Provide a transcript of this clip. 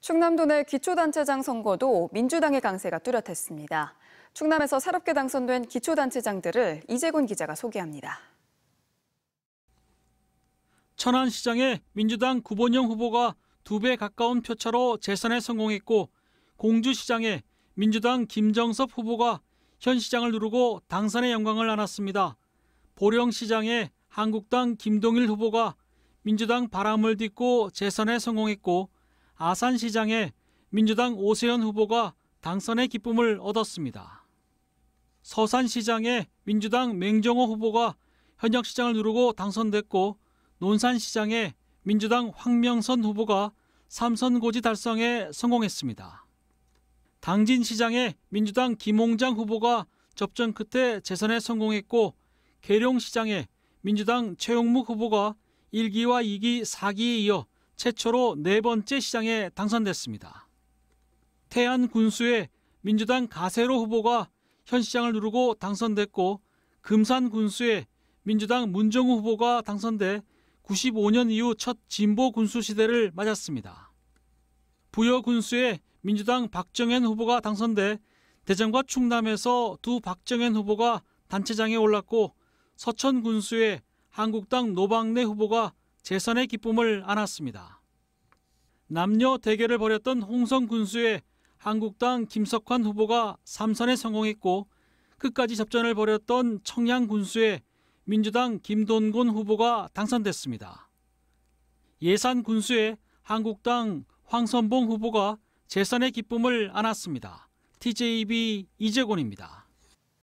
충남도 내 기초단체장 선거도 민주당의 강세가 뚜렷했습니다. 충남에서 새롭게 당선된 기초단체장들을 이재곤 기자가 소개합니다. 천안시장에 민주당 구본영 후보가 두 배 가까운 표차로 재선에 성공했고 공주시장에 민주당 김정섭 후보가 현 시장을 누르고 당선의 영광을 안았습니다. 보령시장에 한국당 김동일 후보가 민주당 바람을 딛고 재선에 성공했고 아산시장에 민주당 오세현 후보가 당선의 기쁨을 얻었습니다. 서산시장에 민주당 맹정호 후보가 현역시장을 누르고 당선됐고 논산시장에 민주당 황명선 후보가 삼선 고지 달성에 성공했습니다. 당진시장에 민주당 김홍장 후보가 접전 끝에 재선에 성공했고 계룡시장에 민주당 최용무 후보가 1기와 2기, 4기에 이어 최초로 네 번째 시장에 당선됐습니다. 태안 군수의 민주당 가세로 후보가 현 시장을 누르고 당선됐고 금산 군수의 민주당 문정우 후보가 당선돼 95년 이후 첫 진보 군수 시대를 맞았습니다. 부여 군수의 민주당 박정현 후보가 당선돼 대전과 충남에서 두 박정현 후보가 단체장에 올랐고 서천 군수의 한국당 노방내 후보가 재선의 기쁨을 안았습니다. 남녀 대결을 벌였던 홍성 군수의 한국당 김석환 후보가 3선에 성공했고 끝까지 접전을 벌였던 청양 군수의 민주당 김돈곤 후보가 당선됐습니다. 예산 군수의 한국당 황선봉 후보가 재선의 기쁨을 안았습니다. TJB 이재곤입니다.